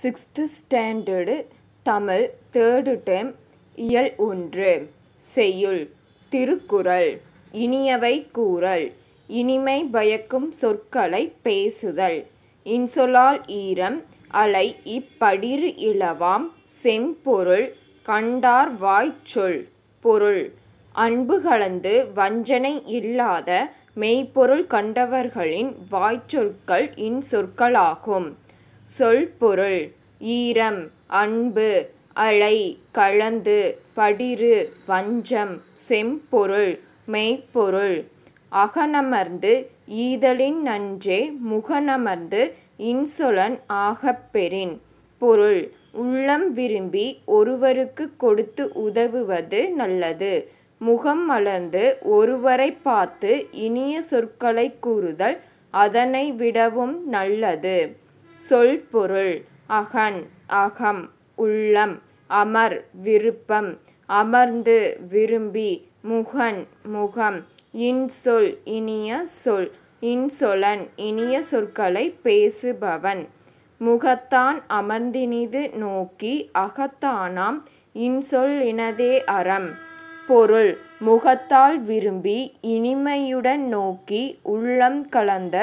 Sixth standard Tamil third term இயல் ஒன்று செய்யுள் திருக்குறள் இனியவை கூறல் இனிமை பயக்கும் சொற்களை பேசுதல் இன்சொலால் ஈரம் அலை இப்படிர் இளவாம் செம்பொருள் கண்டார் வாய்ச்சொல் பொருள் அன்பு கலந்து வஞ்சனை இல்லாத மெய்ப்பொருள் கண்டவர்களின் வாய்ச்சொற்கள் இன்சொற்களாகும் சொல்பொருள் ஈரம் அன்பு அலை கலந்து படிறு வஞ்சம் செம்பொருள் மெய்ப்பொருள் அகனமர்ந்து ஈதலின் நன்றே முகனமர்ந்து இன்சொலன் ஆகப் பொருள் உள்ளம் விரும்பி ஒருவருக்கு கொடுத்து உதவுவது நல்லது முகம் மலர்ந்து ஒருவரை பார்த்து இனிய சொற்களை கூறுதல் அதனை விடவும் நல்லது சொல்பொருள் அகன் அகம் உள்ளம் அமர் விருப்பம் அமர்ந்து விரும்பி முகன் முகம் இன்சொல் இனிய சொல் இன்சொலன் இனிய சொற்களை பேசுபவன் முகத்தான் அமர்ந்தினிது நோக்கி அகத்தானாம் இன்சொல் இனதே அறம் பொருள் முகத்தால் விரும்பி இனிமையுடன் நோக்கி உள்ளம் கலந்த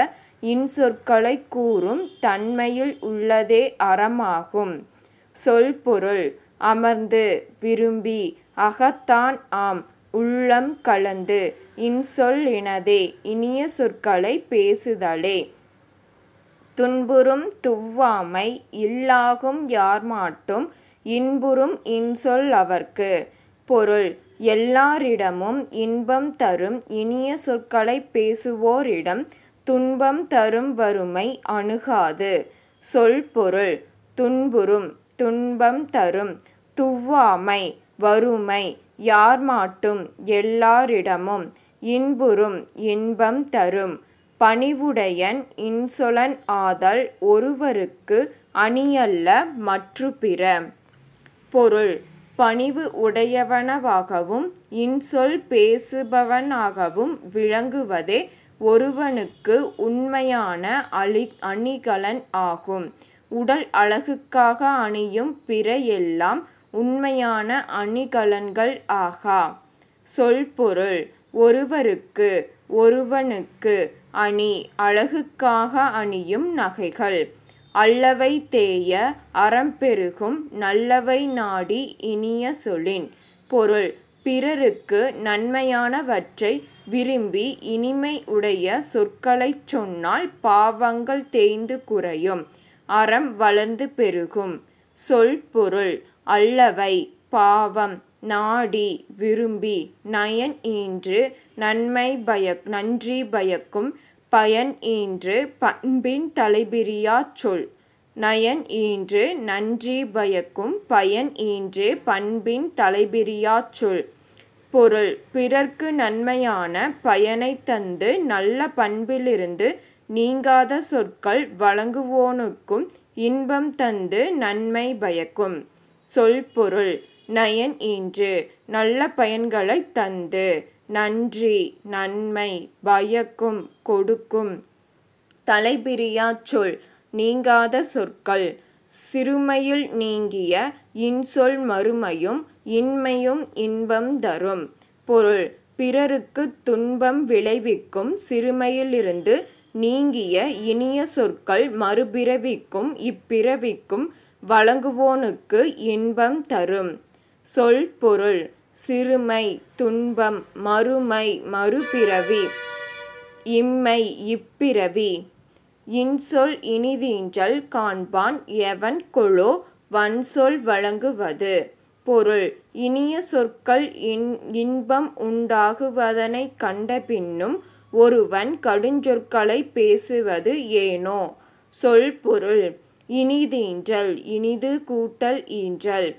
இன்சொற்களை கூறும் தன்மையில் உள்ளதே அறமாகும். சொல்பொருள் அமர்ந்து, விரும்பி, அகத்தான் ஆம் உள்ளம் கலந்து இன்சொல் இனதே இனிய சொற்களை பேசுதலே. துன்புறும் துவ்வாமை இல்லாகும் யார் மாட்டும் இன்புறும் இன்சொல் அவர்க்கு. பொருள் எல்லாரிடமும் இன்பம் தரும் இனிய சொற்களைப் பேசுவோரிடம் துன்பம் தரும் வறுமை அணுகாது சொல்பொருள் துன்புறும் துன்பம் தரும் துவ்வாமை வறுமை யார் மாட்டும் எல்லாரிடமும் இன்புறும் இன்பம் தரும் பணிவுடையன் இன்சொலன் ஆதல் ஒருவருக்கு அணியல்ல மற்று பிற பொருள் பணிவு உடையவனவாகவும் இன்சொல் பேசுபவனாகவும் விளங்குவதே ஒருவனுக்கு உண்மையான அழி அணிகலன் ஆகும். உடல் அழகுக்காக அணியும் பிற எல்லாம் உண்மையான அணிகலன்கள் ஆகா. சொல்பொருள் ஒருவருக்கு ஒருவனுக்கு அணி அழகுக்காக அணியும் நகைகள். அல்லவை தேய அறம்பெருகும் நல்லவை நாடி இனிய சொலின். பொருள் பிறருக்கு நன்மையானவற்றை விரும்பி இனிமை உடைய சொற்களைச் சொன்னால் பாவங்கள் தேய்ந்து குறையும் அறம் வளர்ந்து பெருகும் சொல் பொருள் அல்லவை பாவம் நாடி விரும்பி நயன் ஈன்று நன்மை பய நன்றி பயக்கும் பயன் ஈன்று பண்பின் தலைபிரியா சொல் நயன் ஈன்று நன்றி பயக்கும் பயன் ஈன்று பண்பின் தலைபிரியா சொல் பொருள் பிறர்க்கு நன்மையான பயனைத் தந்து நல்ல பண்பிலிருந்து நீங்காத சொற்கள் வழங்குவோனுக்கும் இன்பம் தந்து நன்மை பயக்கும். சொல்பொருள் நயன் இன்று நல்ல பயன்களைத் தந்து நன்றி நன்மை பயக்கும் கொடுக்கும் தலைபிரியா சொல் நீங்காத சொற்கள். சிறுமையில் நீங்கிய இன்சொல் மறுமையும் இன்மையும் இன்பம் தரும். பொருள் பிறருக்குத் துன்பம் விளைவிக்கும் சிறுமையிலிருந்து நீங்கிய இனிய சொற்கள் மறுபிறவிக்கும் இப்பிறவிக்கும் வழங்குவோனுக்கு இன்பம் தரும். சொல் பொருள் சிறுமை துன்பம் மறுமை மறுபிறவி இம்மை இப்பிறவி. இன்சொல் இனிதீஞ்சல் காண்பான் எவன் கொழோ வன்சொல் வழங்குவது பொருள் இனிய சொற்கள் இன் இன்பம் உண்டாகுவதனைக் கண்ட பின்னும் ஒருவன் கடுஞ்சொற்களைப் பேசுவது ஏனோ? சொல் பொருள் இனிதீன்றல் இனிது கூட்டல் ஈன்றல்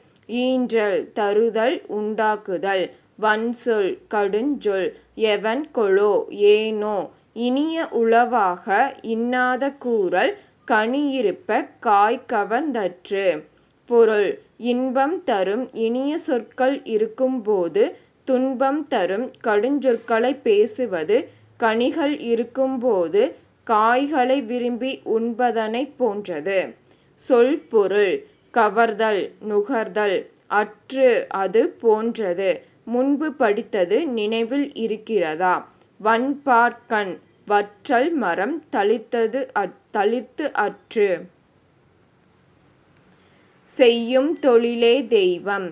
ஈன்றல் தருதல் உண்டாக்குதல் வன்சொல் கடுஞ்சொல் எவன் கொளோ ஏனோ? இனிய உளவாக இன்னாத கூறல் கனியிருப்பக் காய் பொருள் இன்பம் தரும் இனிய சொற்கள் இருக்கும்போது துன்பம் தரும் கடுஞ்சொற்களைப் பேசுவது கனிகள் இருக்கும்போது காய்களை விரும்பி உண்பதனைப் போன்றது சொல் பொருள் கவர்தல் நுகர்தல் அற்று அது போன்றது முன்பு படித்தது நினைவில் இருக்கிறதா வன்பார்க்கண் வற்றல் மரம் தளித்தது அ தளித்து அற்று செய்யும் தொழிலே தெய்வம்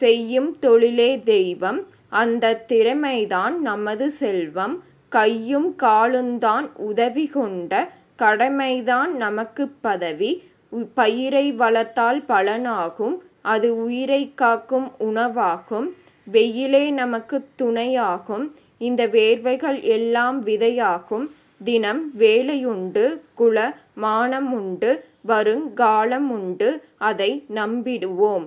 செய்யும் தொழிலே தெய்வம் அந்த திறமைதான் நமது செல்வம் கையும் காலுந்தான் உதவி கொண்ட கடமைதான் நமக்கு பதவி பயிரை வளர்த்தால் பலனாகும் அது உயிரை காக்கும் உணவாகும் வெயிலே நமக்கு துணையாகும் இந்த வேர்வைகள் எல்லாம் விதையாகும் தினம் வேலையுண்டு குல மானம் உண்டு உண்டு அதை நம்பிடுவோம்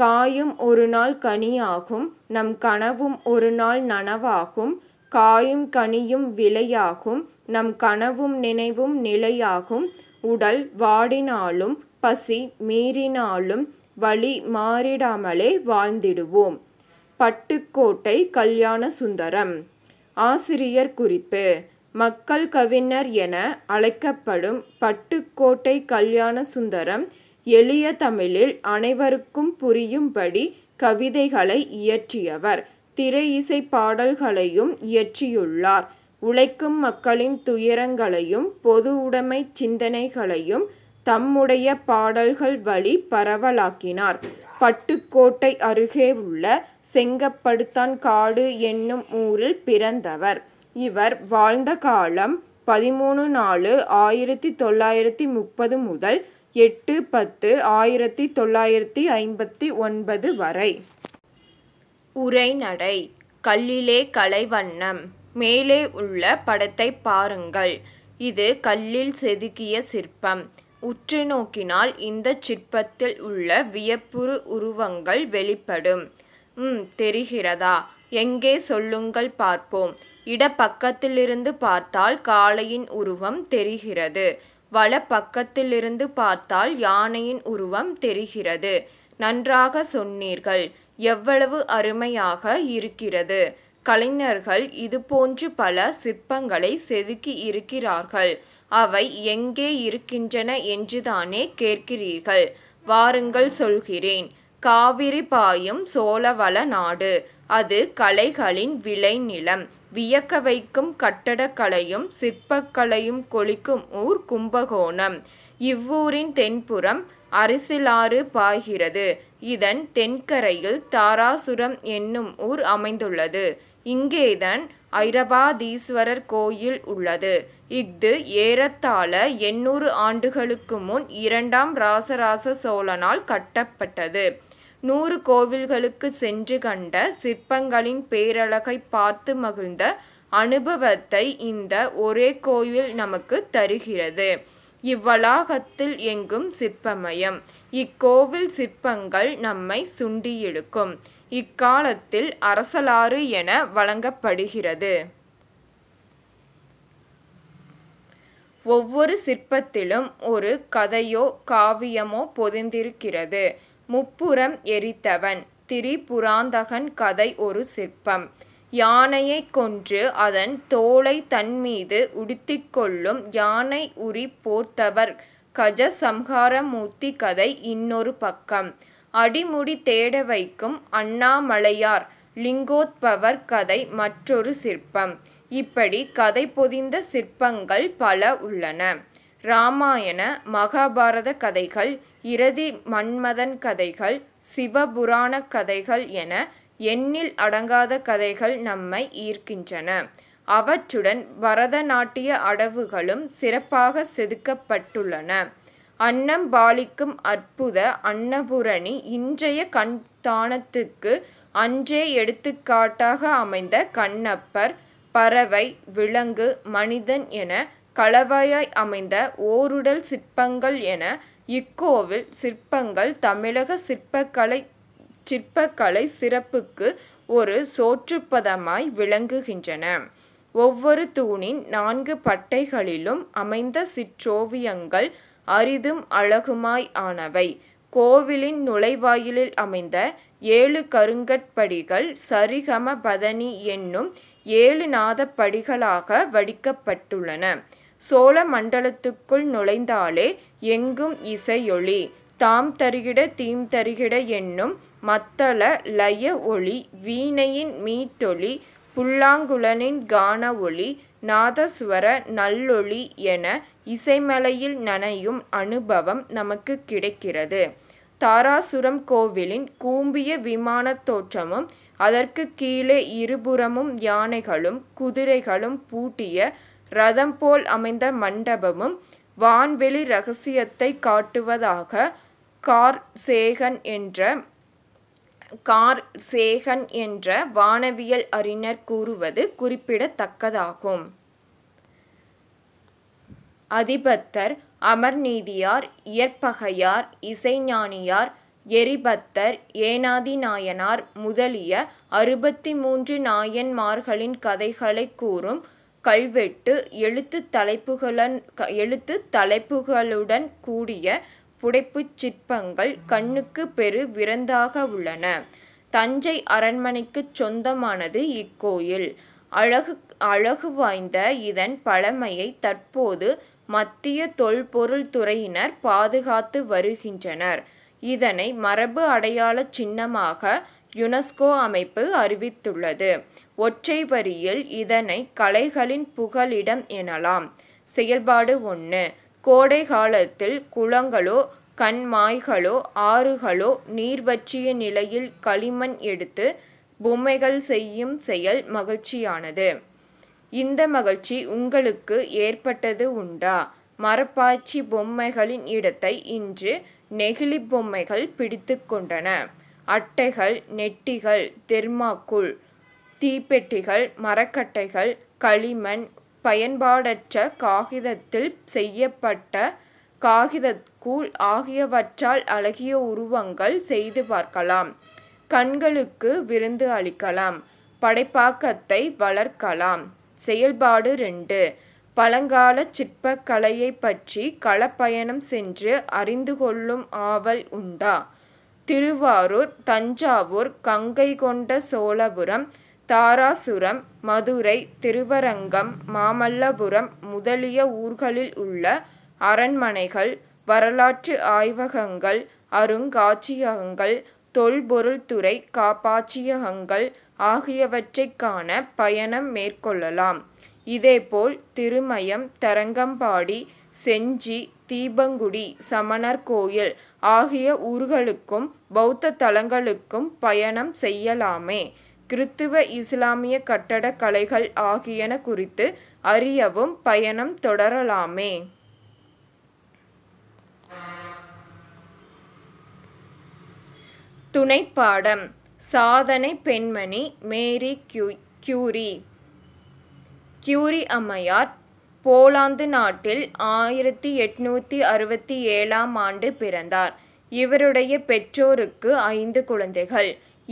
காயும் ஒரு நாள் கனியாகும் நம் கனவும் ஒரு நாள் நனவாகும் காயும் கனியும் விலையாகும் நம் கனவும் நினைவும் நிலையாகும் உடல் வாடினாலும் பசி மீறினாலும் வழி மாறிடாமலே வாழ்ந்திடுவோம் பட்டுக்கோட்டை கல்யாண சுந்தரம் ஆசிரியர் குறிப்பு மக்கள் கவிஞர் என அழைக்கப்படும் பட்டுக்கோட்டை கல்யாணசுந்தரம் எளிய தமிழில் அனைவருக்கும் புரியும்படி கவிதைகளை இயற்றியவர் திரை இசை பாடல்களையும் இயற்றியுள்ளார் உழைக்கும் மக்களின் துயரங்களையும் பொது உடைமை சிந்தனைகளையும் தம்முடைய பாடல்கள் வழி பரவலாக்கினார் பட்டுக்கோட்டை அருகே உள்ள செங்கப்படுத்தான் காடு என்னும் ஊரில் பிறந்தவர் இவர் வாழ்ந்த காலம் பதிமூணு நாலு ஆயிரத்தி தொள்ளாயிரத்தி முப்பது முதல் எட்டு பத்து ஆயிரத்தி தொள்ளாயிரத்தி ஐம்பத்தி ஒன்பது வரை உரைநடை கல்லிலே கலைவண்ணம் மேலே உள்ள படத்தை பாருங்கள் இது கல்லில் செதுக்கிய சிற்பம் உற்று நோக்கினால் இந்த சிற்பத்தில் உள்ள வியப்புறு உருவங்கள் வெளிப்படும் ம் தெரிகிறதா எங்கே சொல்லுங்கள் பார்ப்போம் இடப்பக்கத்திலிருந்து பார்த்தால் காளையின் உருவம் தெரிகிறது வலப்பக்கத்திலிருந்து பார்த்தால் யானையின் உருவம் தெரிகிறது நன்றாக சொன்னீர்கள் எவ்வளவு அருமையாக இருக்கிறது கலைஞர்கள் இதுபோன்று பல சிற்பங்களை செதுக்கி இருக்கிறார்கள் அவை எங்கே இருக்கின்றன என்றுதானே கேட்கிறீர்கள் வாருங்கள் சொல்கிறேன் காவிரி பாயும் சோழவள நாடு அது கலைகளின் விளைநிலம் வியக்க வைக்கும் கட்டடக்கலையும் சிற்பக்கலையும் கொளிக்கும் ஊர் கும்பகோணம் இவ்வூரின் தென்புறம் அரிசிலாறு பாய்கிறது இதன் தென்கரையில் தாராசுரம் என்னும் ஊர் அமைந்துள்ளது இங்கேதான் ஐரபாதீஸ்வரர் கோயில் உள்ளது இஃது ஏறத்தாழ எண்ணூறு ஆண்டுகளுக்கு முன் இரண்டாம் ராசராச சோழனால் கட்டப்பட்டது நூறு கோவில்களுக்கு சென்று கண்ட சிற்பங்களின் பேரழகை பார்த்து மகிழ்ந்த அனுபவத்தை இந்த ஒரே கோயில் நமக்கு தருகிறது இவ்வளாகத்தில் எங்கும் சிற்பமயம் இக்கோவில் சிற்பங்கள் நம்மை சுண்டியெடுக்கும் இக்காலத்தில் அரசலாறு என வழங்கப்படுகிறது ஒவ்வொரு சிற்பத்திலும் ஒரு கதையோ காவியமோ பொதிந்திருக்கிறது முப்புறம் எரித்தவன் திரிபுராந்தகன் கதை ஒரு சிற்பம் யானையை கொன்று அதன் தோலை தன்மீது உடுத்திக்கொள்ளும் யானை உரி போர்த்தவர் சம்ஹாரமூர்த்தி கதை இன்னொரு பக்கம் அடிமுடி தேட வைக்கும் அண்ணாமலையார் லிங்கோத்பவர் கதை மற்றொரு சிற்பம் இப்படி கதை பொதிந்த சிற்பங்கள் பல உள்ளன ராமாயண மகாபாரத கதைகள் இறதி மன்மதன் கதைகள் சிவபுராணக் கதைகள் என எண்ணில் அடங்காத கதைகள் நம்மை ஈர்க்கின்றன அவற்றுடன் பரதநாட்டிய அடவுகளும் சிறப்பாக செதுக்கப்பட்டுள்ளன அன்னம் பாலிக்கும் அற்புத அன்னபுரணி இன்றைய கண்தானத்துக்கு அன்றே எடுத்துக்காட்டாக அமைந்த கண்ணப்பர் பறவை விலங்கு மனிதன் என கலவையாய் அமைந்த ஓருடல் சிற்பங்கள் என இக்கோவில் சிற்பங்கள் தமிழக சிற்பக்கலை சிற்பக்கலை சிறப்புக்கு ஒரு சோற்றுப்பதமாய் விளங்குகின்றன ஒவ்வொரு தூணின் நான்கு பட்டைகளிலும் அமைந்த சிற்றோவியங்கள் அரிதும் அழகுமாய் ஆனவை கோவிலின் நுழைவாயிலில் அமைந்த ஏழு கருங்கற்படிகள் சரிகம பதனி என்னும் ஏழு நாதப்படிகளாக வடிக்கப்பட்டுள்ளன சோழ மண்டலத்துக்குள் நுழைந்தாலே எங்கும் இசையொளி தாம் தருகிட தீம் தருகிட என்னும் மத்தள லய ஒளி வீணையின் மீட்டொளி புல்லாங்குழனின் கான ஒளி நாதஸ்வர நல்லொளி என இசைமலையில் நனையும் அனுபவம் நமக்கு கிடைக்கிறது தாராசுரம் கோவிலின் கூம்பிய விமானத் தோற்றமும் அதற்கு கீழே இருபுறமும் யானைகளும் குதிரைகளும் பூட்டிய ரதம் போல் அமைந்த மண்டபமும் வான்வெளி ரகசியத்தை காட்டுவதாக கார் சேகன் என்ற கார் சேகன் என்ற வானவியல் அறிஞர் கூறுவது குறிப்பிடத்தக்கதாகும் அதிபத்தர் அமர்நீதியார் இயற்பகையார் இசைஞானியார் எரிபத்தர் ஏனாதி நாயனார் முதலிய அறுபத்தி மூன்று நாயன்மார்களின் கதைகளை கூறும் கல்வெட்டு எழுத்து க எழுத்து தலைப்புகளுடன் கூடிய புடைப்புச் சிற்பங்கள் கண்ணுக்கு பெரு விரந்தாக உள்ளன தஞ்சை அரண்மனைக்குச் சொந்தமானது இக்கோயில் அழகு அழகு வாய்ந்த இதன் பழமையை தற்போது மத்திய தொல்பொருள் துறையினர் பாதுகாத்து வருகின்றனர் இதனை மரபு அடையாள சின்னமாக யுனெஸ்கோ அமைப்பு அறிவித்துள்ளது ஒற்றை வரியில் இதனை கலைகளின் புகலிடம் எனலாம் செயல்பாடு ஒன்று கோடை காலத்தில் குளங்களோ கண்மாய்களோ ஆறுகளோ நீர்வற்றிய நிலையில் களிமண் எடுத்து பொம்மைகள் செய்யும் செயல் மகிழ்ச்சியானது இந்த மகிழ்ச்சி உங்களுக்கு ஏற்பட்டது உண்டா மரப்பாச்சி பொம்மைகளின் இடத்தை இன்று நெகிழி பொம்மைகள் பிடித்து கொண்டன அட்டைகள் நெட்டிகள் தெர்மாக்குள் தீப்பெட்டிகள் மரக்கட்டைகள் களிமண் பயன்பாடற்ற காகிதத்தில் செய்யப்பட்ட கூழ் ஆகியவற்றால் அழகிய உருவங்கள் செய்து பார்க்கலாம் கண்களுக்கு விருந்து அளிக்கலாம் படைப்பாக்கத்தை வளர்க்கலாம் செயல்பாடு ரெண்டு பழங்கால சிற்பக்கலையை பற்றி களப்பயணம் சென்று அறிந்து கொள்ளும் ஆவல் உண்டா திருவாரூர் தஞ்சாவூர் கங்கை கொண்ட சோழபுரம் தாராசுரம் மதுரை திருவரங்கம் மாமல்லபுரம் முதலிய ஊர்களில் உள்ள அரண்மனைகள் வரலாற்று ஆய்வகங்கள் அருங்காட்சியகங்கள் தொல்பொருள்துறை காப்பாட்சியகங்கள் ஆகியவற்றைக் காண பயணம் மேற்கொள்ளலாம் இதேபோல் திருமயம் தரங்கம்பாடி செஞ்சி தீபங்குடி சமணர் கோயில் ஆகிய ஊர்களுக்கும் பௌத்த தலங்களுக்கும் பயணம் செய்யலாமே கிறித்துவ இஸ்லாமிய கட்டடக் கலைகள் ஆகியன குறித்து அறியவும் பயணம் தொடரலாமே துணைப்பாடம் சாதனை பெண்மணி மேரி கியூரி கியூரி அம்மையார் போலாந்து நாட்டில் ஆயிரத்தி எட்நூத்தி அறுபத்தி ஏழாம் ஆண்டு பிறந்தார் இவருடைய பெற்றோருக்கு ஐந்து குழந்தைகள்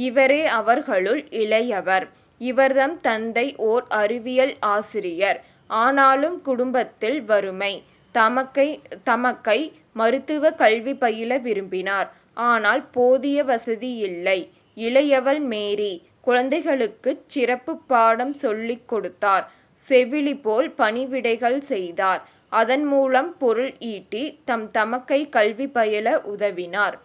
இவரே அவர்களுள் இளையவர் இவர்தம் தந்தை ஓர் அறிவியல் ஆசிரியர் ஆனாலும் குடும்பத்தில் வறுமை தமக்கை தமக்கை மருத்துவ கல்வி பயில விரும்பினார் ஆனால் போதிய வசதி இல்லை இளையவள் மேரி குழந்தைகளுக்கு சிறப்பு பாடம் சொல்லிக் கொடுத்தார் செவிலி போல் பணிவிடைகள் செய்தார் அதன் மூலம் பொருள் ஈட்டி தம் தமக்கை கல்வி பயில உதவினார்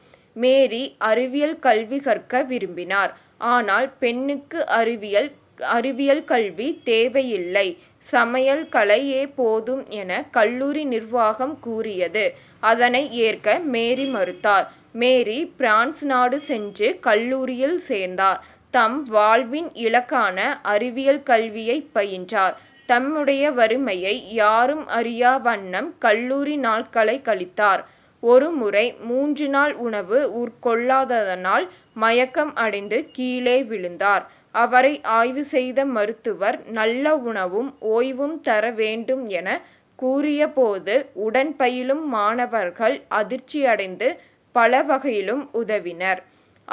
மேரி அறிவியல் கல்வி கற்க விரும்பினார். ஆனால் பெண்ணுக்கு அறிவியல் அறிவியல் கல்வி தேவையில்லை சமையல் கலையே போதும் என கல்லூரி நிர்வாகம் கூறியது. அதனை ஏற்க மேரி மறுத்தார். மேரி பிரான்ஸ் நாடு சென்று கல்லூரியில் சேர்ந்தார். தம் வாழ்வின் இலக்கான அறிவியல் கல்வியை பயின்றார். தம்முடைய வறுமையை யாரும் அறியா வண்ணம் கல்லூரி நாட்களை கழித்தார். ஒரு முறை மூன்று நாள் உணவு உட்கொள்ளாததனால் மயக்கம் அடைந்து கீழே விழுந்தார் அவரை ஆய்வு செய்த மருத்துவர் நல்ல உணவும் ஓய்வும் தர வேண்டும் என கூறியபோது உடன் பயிலும் மாணவர்கள் அதிர்ச்சியடைந்து பல வகையிலும் உதவினர்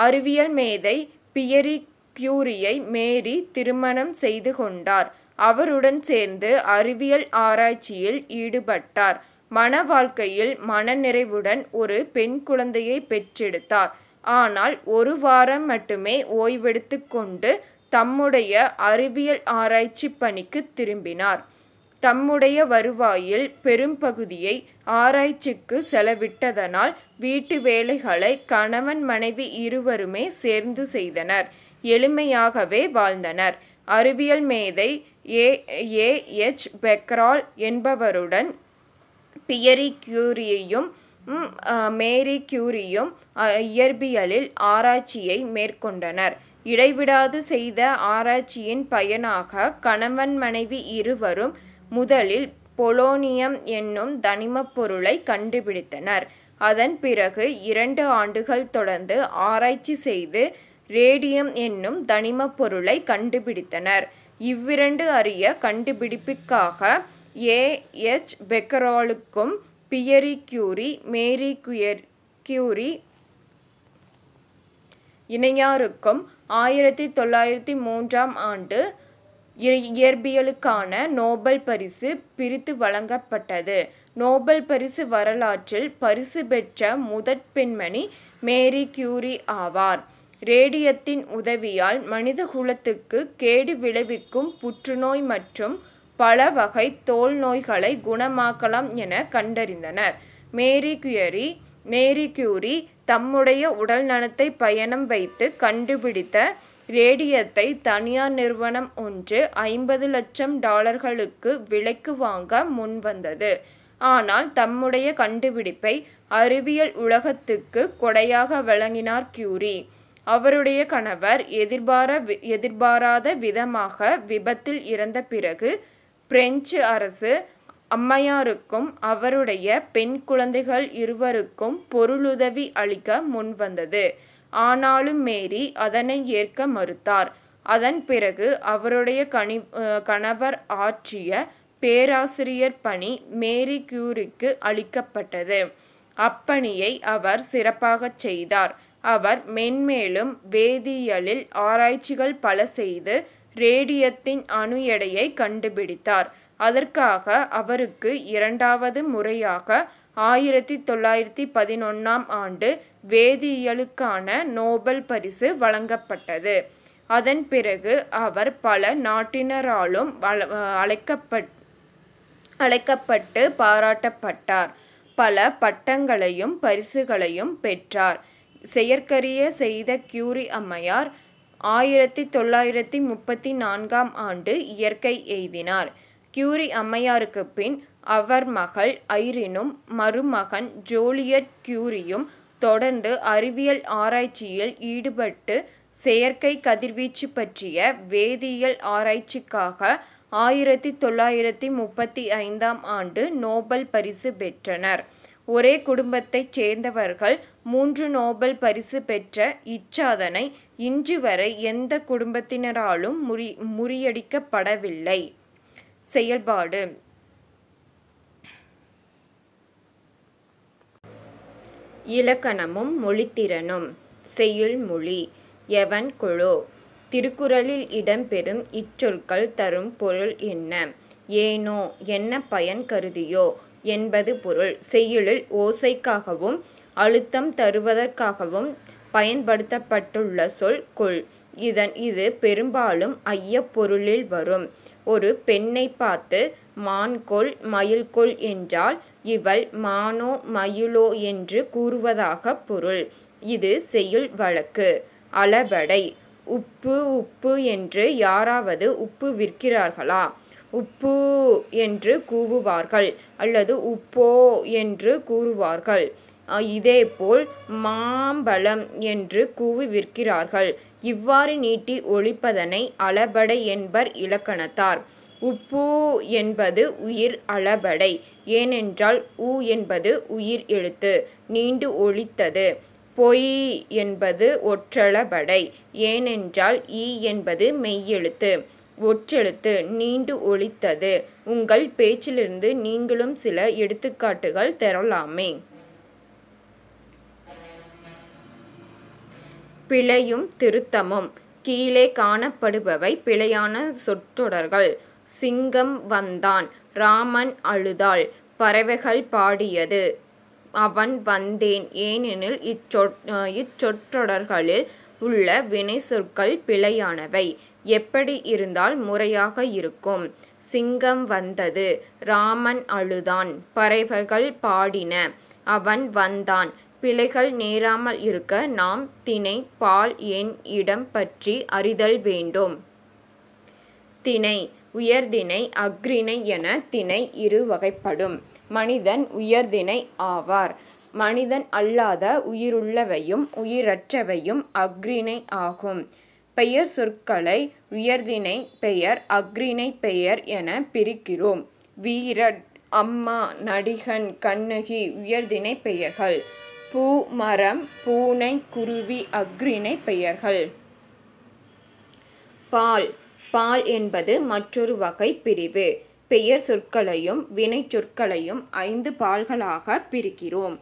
அறிவியல் மேதை பியரி கியூரியை மேரி திருமணம் செய்து கொண்டார் அவருடன் சேர்ந்து அறிவியல் ஆராய்ச்சியில் ஈடுபட்டார் மன வாழ்க்கையில் மனநிறைவுடன் ஒரு பெண் குழந்தையை பெற்றெடுத்தார் ஆனால் ஒரு வாரம் மட்டுமே ஓய்வெடுத்து கொண்டு தம்முடைய அறிவியல் ஆராய்ச்சி பணிக்கு திரும்பினார் தம்முடைய வருவாயில் பெரும்பகுதியை ஆராய்ச்சிக்கு செலவிட்டதனால் வீட்டு வேலைகளை கணவன் மனைவி இருவருமே சேர்ந்து செய்தனர் எளிமையாகவே வாழ்ந்தனர் அறிவியல் மேதை ஏ ஏ எச் பெக்ரால் என்பவருடன் பியரி கியூரியையும் மேரி கியூரியும் இயற்பியலில் ஆராய்ச்சியை மேற்கொண்டனர் இடைவிடாது செய்த ஆராய்ச்சியின் பயனாக கணவன் மனைவி இருவரும் முதலில் பொலோனியம் என்னும் தனிமப் பொருளை கண்டுபிடித்தனர் அதன் பிறகு இரண்டு ஆண்டுகள் தொடர்ந்து ஆராய்ச்சி செய்து ரேடியம் என்னும் தனிமப் பொருளை கண்டுபிடித்தனர் இவ்விரண்டு அரிய கண்டுபிடிப்புக்காக ஏ எச் Pierre Curie Marie Curie Curie இணையாருக்கும் ஆயிரத்தி தொள்ளாயிரத்தி மூன்றாம் ஆண்டு இயற்பியலுக்கான நோபல் பரிசு பிரித்து வழங்கப்பட்டது நோபல் பரிசு வரலாற்றில் பரிசு பெற்ற முதற் பெண்மணி மேரி கியூரி ஆவார் ரேடியத்தின் உதவியால் மனித குலத்துக்கு கேடு விளைவிக்கும் புற்றுநோய் மற்றும் பல வகை தோல் நோய்களை குணமாக்கலாம் என கண்டறிந்தனர் மேரி குயரி மேரி கியூரி தம்முடைய உடல் நலத்தை பயணம் வைத்து கண்டுபிடித்த ரேடியத்தை தனியார் நிறுவனம் ஒன்று ஐம்பது லட்சம் டாலர்களுக்கு விலைக்கு வாங்க முன்வந்தது ஆனால் தம்முடைய கண்டுபிடிப்பை அறிவியல் உலகத்துக்கு கொடையாக வழங்கினார் கியூரி அவருடைய கணவர் எதிர்பார எதிர்பாராத விதமாக விபத்தில் இறந்த பிறகு பிரெஞ்சு அரசு அம்மையாருக்கும் அவருடைய பெண் குழந்தைகள் இருவருக்கும் பொருளுதவி அளிக்க முன்வந்தது ஆனாலும் மேரி அதனை ஏற்க மறுத்தார் அதன் பிறகு அவருடைய கணி கணவர் ஆற்றிய பேராசிரியர் பணி மேரி கியூரிக்கு அளிக்கப்பட்டது அப்பணியை அவர் சிறப்பாகச் செய்தார் அவர் மென்மேலும் வேதியியலில் ஆராய்ச்சிகள் பல செய்து ரேடியத்தின் அணு எடையை கண்டுபிடித்தார் அதற்காக அவருக்கு இரண்டாவது முறையாக ஆயிரத்தி தொள்ளாயிரத்தி பதினொன்னாம் ஆண்டு வேதியியலுக்கான நோபல் பரிசு வழங்கப்பட்டது அதன் பிறகு அவர் பல நாட்டினராலும் அழைக்கப்பட் அழைக்கப்பட்டு பாராட்டப்பட்டார் பல பட்டங்களையும் பரிசுகளையும் பெற்றார் செயற்கரிய செய்த கியூரி அம்மையார் ஆயிரத்தி தொள்ளாயிரத்தி முப்பத்தி நான்காம் ஆண்டு இயற்கை எய்தினார் கியூரி அம்மையாருக்கு பின் அவர் மகள் ஐரினும் மருமகன் ஜோலியட் கியூரியும் தொடர்ந்து அறிவியல் ஆராய்ச்சியில் ஈடுபட்டு செயற்கை கதிர்வீச்சு பற்றிய வேதியியல் ஆராய்ச்சிக்காக ஆயிரத்தி தொள்ளாயிரத்தி முப்பத்தி ஐந்தாம் ஆண்டு நோபல் பரிசு பெற்றனர் ஒரே குடும்பத்தைச் சேர்ந்தவர்கள் மூன்று நோபல் பரிசு பெற்ற இச்சாதனை இன்று வரை எந்த குடும்பத்தினராலும் முறி முறியடிக்கப்படவில்லை செயல்பாடு இலக்கணமும் மொழித்திறனும் செய்யுள் மொழி எவன் குழு திருக்குறளில் இடம்பெறும் இச்சொற்கள் தரும் பொருள் என்ன ஏனோ என்ன பயன் கருதியோ என்பது பொருள் செய்யுளில் ஓசைக்காகவும் அழுத்தம் தருவதற்காகவும் பயன்படுத்தப்பட்டுள்ள சொல் கொள் இதன் இது பெரும்பாலும் ஐயப்பொருளில் வரும் ஒரு பெண்ணை பார்த்து மான்கொள் மயில்கொள் என்றால் இவள் மானோ மயிலோ என்று கூறுவதாக பொருள் இது செய்யுள் வழக்கு அளபடை உப்பு உப்பு என்று யாராவது உப்பு விற்கிறார்களா உப்பு என்று கூவுவார்கள் அல்லது உப்போ என்று கூறுவார்கள் இதேபோல் மாம்பழம் என்று கூவி விற்கிறார்கள் இவ்வாறு நீட்டி ஒழிப்பதனை அளபடை என்பர் இலக்கணத்தார் உப்பு என்பது உயிர் அளபடை ஏனென்றால் உ என்பது உயிர் எழுத்து நீண்டு ஒழித்தது பொய் என்பது ஒற்றளபடை ஏனென்றால் ஈ என்பது மெய்யெழுத்து ஒற்றெழுத்து நீண்டு ஒழித்தது உங்கள் பேச்சிலிருந்து நீங்களும் சில எடுத்துக்காட்டுகள் தரலாமே. பிழையும் திருத்தமும் கீழே காணப்படுபவை பிழையான சொற்றொடர்கள். சிங்கம் வந்தான் ராமன் அழுதாள் பறவைகள் பாடியது அவன் வந்தேன் ஏனெனில் இச்சொற்றொடர்களில் உள்ள வினை சொற்கள் பிழையானவை. எப்படி இருந்தால் முறையாக இருக்கும் சிங்கம் வந்தது ராமன் அழுதான் பறவைகள் பாடின அவன் வந்தான் பிழைகள் நேராமல் இருக்க நாம் திணை பால் என் இடம் பற்றி அறிதல் வேண்டும் திணை உயர்திணை அக்ரிணை என திணை இரு வகைப்படும் மனிதன் உயர்திணை ஆவார் மனிதன் அல்லாத உயிருள்ளவையும் உயிரற்றவையும் அக்ரிணை ஆகும் பெயர் சொற்களை உயர்திணை பெயர் அஃறிணை பெயர் என பிரிக்கிறோம் வீரட் அம்மா நடிகன் கண்ணகி உயர்திணை பெயர்கள் பூ மரம் பூனை குருவி அக்ரிணை பெயர்கள் பால் பால் என்பது மற்றொரு வகை பிரிவு பெயர் சொற்களையும் வினை சொற்களையும் ஐந்து பால்களாக பிரிக்கிறோம்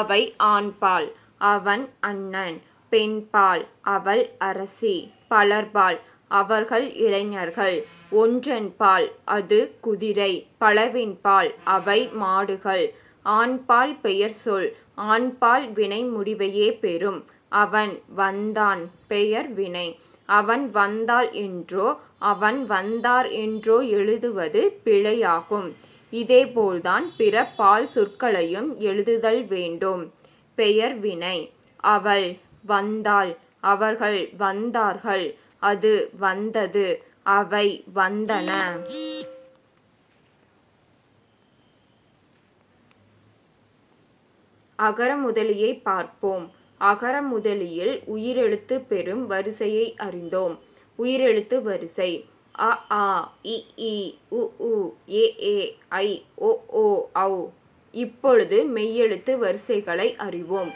அவை ஆண்பால் அவன் அண்ணன் பெண்பால் அவள் அரசி பலர்பால் அவர்கள் இளைஞர்கள் ஒன்றென்பால் அது குதிரை பலவின்பால் அவை மாடுகள் ஆண்பால் பெயர் சொல் ஆண்பால் வினை முடிவையே பெறும் அவன் வந்தான் பெயர் வினை அவன் வந்தாள் என்றோ அவன் வந்தார் என்றோ எழுதுவது பிழையாகும் இதேபோல்தான் பிற பால் சொற்களையும் எழுதுதல் வேண்டும் பெயர் வினை அவள் வந்தாள் அவர்கள் வந்தார்கள் அது வந்தது அவை வந்தன அகர முதலியை பார்ப்போம் அகர முதலியில் உயிரெழுத்து பெறும் வரிசையை அறிந்தோம் உயிரெழுத்து வரிசை அ ஆ இ இ உ உ ஏ ஏ ஐ ஓ ஓ ஔ இப்பொழுது மெய்யெழுத்து வரிசைகளை அறிவோம்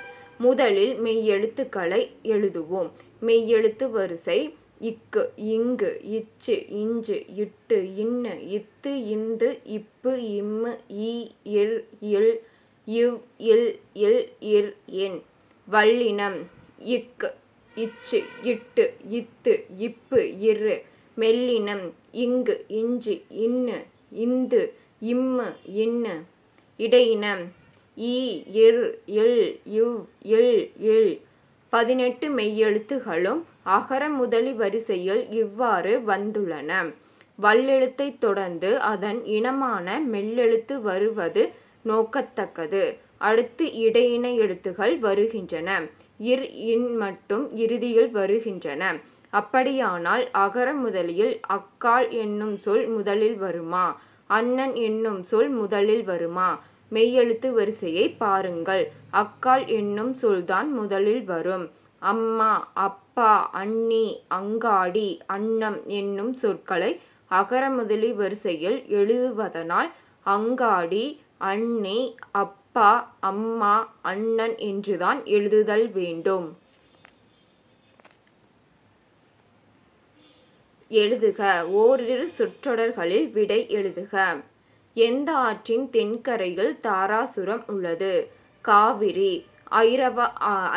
முதலில் மெய்யெழுத்துக்களை எழுதுவோம் மெய்யெழுத்து வரிசை இக்கு இங்கு இச்சு இஞ்சு இட்டு இன்னு இத்து இந்து இப்பு இம்மு இர் இல் இவ் இல் இல் இர் என் வல்லினம் இக்கு இச்சு இட்டு இத்து இப்பு இரு மெல்லினம் இங்கு இஞ்சு இன்னு இந்து இம்மு இன்னு இடையினம் இ இர் எல் யு எல் இல் பதினெட்டு மெய்யெழுத்துகளும் அகர முதலி வரிசையில் இவ்வாறு வந்துள்ளன வல்லெழுத்தை தொடர்ந்து அதன் இனமான மெல்லெழுத்து வருவது நோக்கத்தக்கது அடுத்து இடையின எழுத்துகள் வருகின்றன இர் இன் மட்டும் இறுதியில் வருகின்றன அப்படியானால் அகர முதலியில் அக்கால் என்னும் சொல் முதலில் வருமா அண்ணன் என்னும் சொல் முதலில் வருமா மெய்யெழுத்து வரிசையை பாருங்கள் அக்காள் என்னும் சொல்தான் முதலில் வரும் அம்மா அப்பா அண்ணி அங்காடி அண்ணம் என்னும் சொற்களை அகர முதலி வரிசையில் எழுதுவதனால் அங்காடி அண்ணி அப்பா அம்மா அண்ணன் என்றுதான் எழுதுதல் வேண்டும் எழுதுக ஓரிரு சொற்றொடர்களில் விடை எழுதுக எந்த ஆற்றின் தென்கரையில் தாராசுரம் உள்ளது காவிரி ஐரவா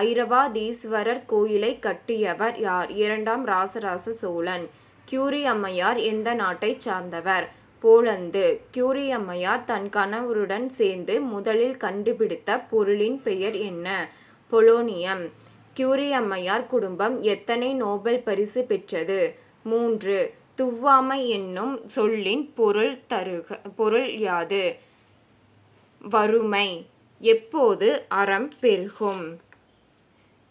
ஐரவாதீஸ்வரர் கோயிலை கட்டியவர் யார் இரண்டாம் ராசராச சோழன் கியூரி அம்மையார் எந்த நாட்டை சார்ந்தவர் போலந்து கியூரி அம்மையார் தன் கணவருடன் சேர்ந்து முதலில் கண்டுபிடித்த பொருளின் பெயர் என்ன பொலோனியம் கியூரி அம்மையார் குடும்பம் எத்தனை நோபல் பரிசு பெற்றது மூன்று துவ்வாமை என்னும் சொல்லின் பொருள் தருக பொருள் யாது வறுமை எப்போது அறம் பெருகும்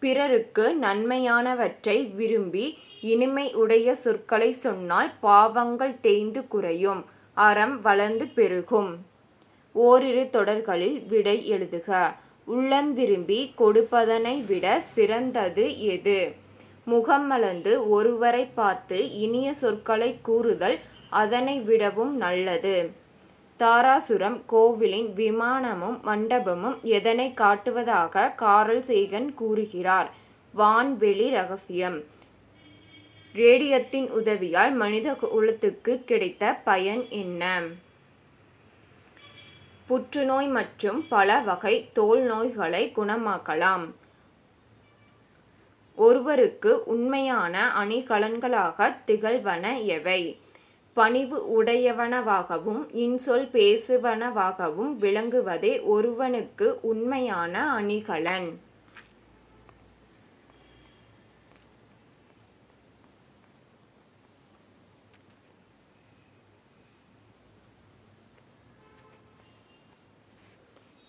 பிறருக்கு நன்மையானவற்றை விரும்பி இனிமை உடைய சொற்களை சொன்னால் பாவங்கள் தேய்ந்து குறையும் அறம் வளர்ந்து பெருகும் ஓரிரு தொடர்களில் விடை எழுதுக உள்ளம் விரும்பி கொடுப்பதனை விட சிறந்தது எது முகம் முகமளந்து ஒருவரை பார்த்து இனிய சொற்களை கூறுதல் அதனை விடவும் நல்லது தாராசுரம் கோவிலின் விமானமும் மண்டபமும் எதனை காட்டுவதாக காரல் சேகன் கூறுகிறார் வான்வெளி ரகசியம் ரேடியத்தின் உதவியால் மனித குலத்துக்கு கிடைத்த பயன் என்ன புற்றுநோய் மற்றும் பல வகை தோல் நோய்களை குணமாக்கலாம் ஒருவருக்கு உண்மையான அணிகலன்களாகத் திகழ்வன எவை? பணிவு உடையவனவாகவும் இன்சொல் பேசுவனவாகவும் விளங்குவதே ஒருவனுக்கு உண்மையான அணிகலன்.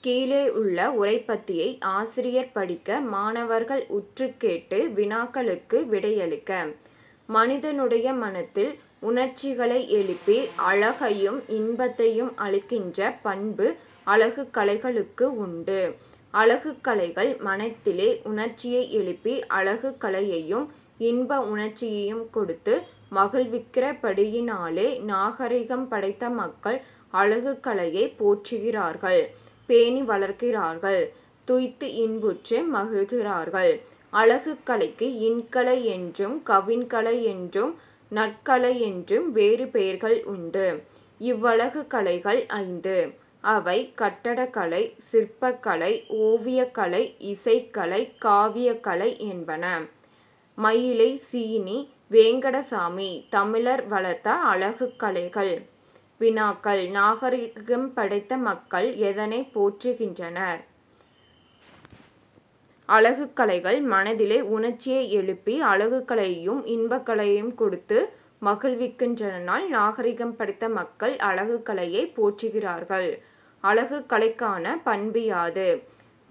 கீழே உள்ள உரைப்பத்தியை ஆசிரியர் படிக்க மாணவர்கள் உற்று கேட்டு வினாக்களுக்கு விடையளிக்க மனிதனுடைய மனத்தில் உணர்ச்சிகளை எழுப்பி அழகையும் இன்பத்தையும் அளிக்கின்ற பண்பு அழகு கலைகளுக்கு உண்டு அழகு கலைகள் மனத்திலே உணர்ச்சியை எழுப்பி அழகு கலையையும் இன்ப உணர்ச்சியையும் கொடுத்து மகிழ்விக்கிறபடியினாலே நாகரிகம் படைத்த மக்கள் அழகு கலையை போற்றுகிறார்கள் பேணி வளர்க்கிறார்கள் துய்த்து இன்புற்று மகிழ்கிறார்கள் அழகு கலைக்கு இன்கலை என்றும் கவின்கலை என்றும் நற்கலை என்றும் வேறு பெயர்கள் உண்டு இவ்வழகு கலைகள் ஐந்து அவை கட்டடக்கலை சிற்பக்கலை ஓவியக்கலை இசைக்கலை காவியக்கலை என்பன மயிலை சீனி வேங்கடசாமி தமிழர் வளர்த்த அழகு கலைகள் வினாக்கள் நாகரிகம் படைத்த மக்கள் எதனை போற்றுகின்றனர் அழகுக்கலைகள் மனதிலே உணர்ச்சியை எழுப்பி அழகுக்கலையும் இன்பக்கலையையும் கொடுத்து மகிழ்விக்கின்றனால் நாகரிகம் படைத்த மக்கள் அழகுக்கலையை போற்றுகிறார்கள் அழகுக்கலைக்கான பண்பு யாது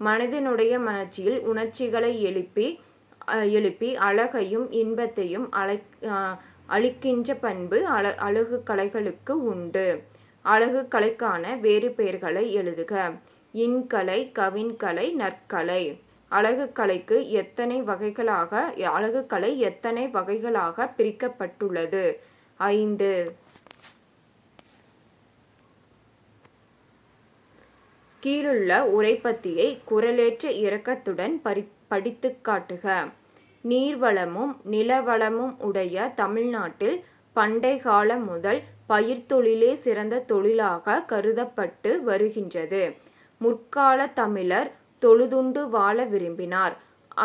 மனதினுடைய மனர்ச்சியில் உணர்ச்சிகளை எழுப்பி எழுப்பி அழகையும் இன்பத்தையும் அழை அழிக்கின்ற பண்பு அழ அழகு கலைகளுக்கு உண்டு அழகு கலைக்கான வேறு பெயர்களை எழுதுக இன்கலை கவின்கலை நற்கலை அழகு கலைக்கு எத்தனை வகைகளாக அழகு கலை எத்தனை வகைகளாக பிரிக்கப்பட்டுள்ளது ஐந்து கீழுள்ள உரைப்பத்தியை குரலேற்ற இறக்கத்துடன் படித்து காட்டுக நீர்வளமும் நிலவளமும் உடைய தமிழ்நாட்டில் பண்டை காலம் முதல் பயிர்த்தொழிலே சிறந்த தொழிலாக கருதப்பட்டு வருகின்றது முற்கால தமிழர் தொழுதுண்டு வாழ விரும்பினார்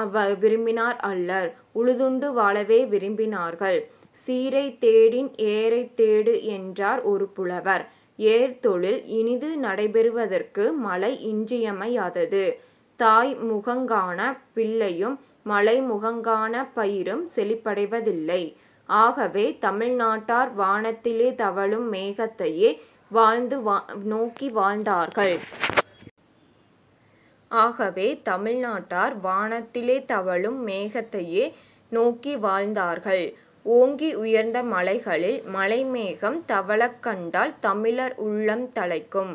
அவ விரும்பினார் அல்லர் உழுதுண்டு வாழவே விரும்பினார்கள் சீரை தேடின் ஏரை தேடு என்றார் ஒரு புலவர் ஏர்தொழில் இனிது நடைபெறுவதற்கு மழை இன்றியமையாதது தாய் முகங்கான பிள்ளையும் மலைமுகங்கான பயிரும் செழிப்படைவதில்லை ஆகவே தமிழ்நாட்டார் வானத்திலே தவழும் மேகத்தையே வாழ்ந்து வா நோக்கி வாழ்ந்தார்கள் ஆகவே தமிழ்நாட்டார் வானத்திலே தவழும் மேகத்தையே நோக்கி வாழ்ந்தார்கள் ஓங்கி உயர்ந்த மலைகளில் மலைமேகம் தவளக் கண்டால் தமிழர் உள்ளம் தலைக்கும்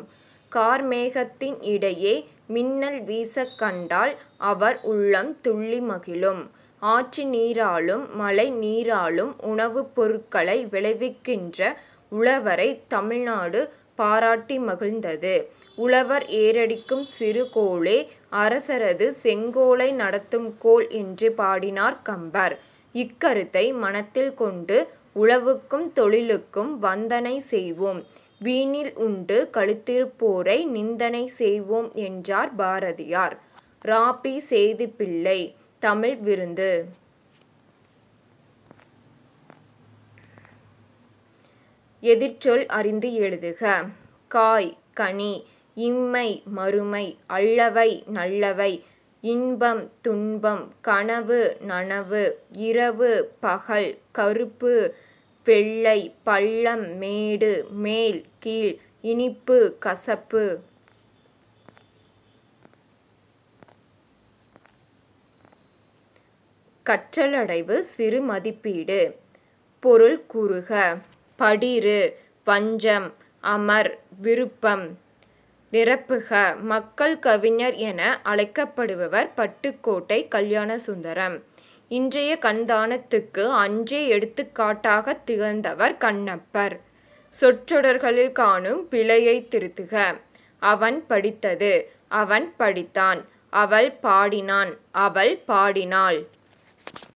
கார்மேகத்தின் இடையே மின்னல் வீசக் கண்டால் அவர் உள்ளம் துள்ளி மகிழும் ஆற்று நீராலும் மழை நீராலும் உணவுப் பொருட்களை விளைவிக்கின்ற உழவரை தமிழ்நாடு பாராட்டி மகிழ்ந்தது உழவர் ஏரடிக்கும் சிறு கோளே அரசரது செங்கோலை நடத்தும் கோல் என்று பாடினார் கம்பர் இக்கருத்தை மனத்தில் கொண்டு உழவுக்கும் தொழிலுக்கும் வந்தனை செய்வோம் வீணில் உண்டு கழுத்திருப்போரை நிந்தனை செய்வோம் என்றார் பாரதியார் ராபி பிள்ளை தமிழ் விருந்து எதிர்ச்சொல் அறிந்து எழுதுக காய் கனி இம்மை மறுமை அல்லவை நல்லவை இன்பம் துன்பம் கனவு நனவு இரவு பகல் கருப்பு பெள்ளை பள்ளம் மேடு மேல் கீழ் இனிப்பு கசப்பு கற்றலடைவு சிறு மதிப்பீடு பொருள் குறுக படிறு வஞ்சம் அமர் விருப்பம் நிரப்புக மக்கள் கவிஞர் என அழைக்கப்படுபவர் பட்டுக்கோட்டை கல்யாண சுந்தரம் இன்றைய கண்தானத்துக்கு அன்றே எடுத்துக்காட்டாகத் திகழ்ந்தவர் கண்ணப்பர். சொற்றொடர்களில் காணும் பிழையைத் திருத்துக. அவன் படித்தது அவன் படித்தான் அவள் பாடினான் அவள் பாடினாள்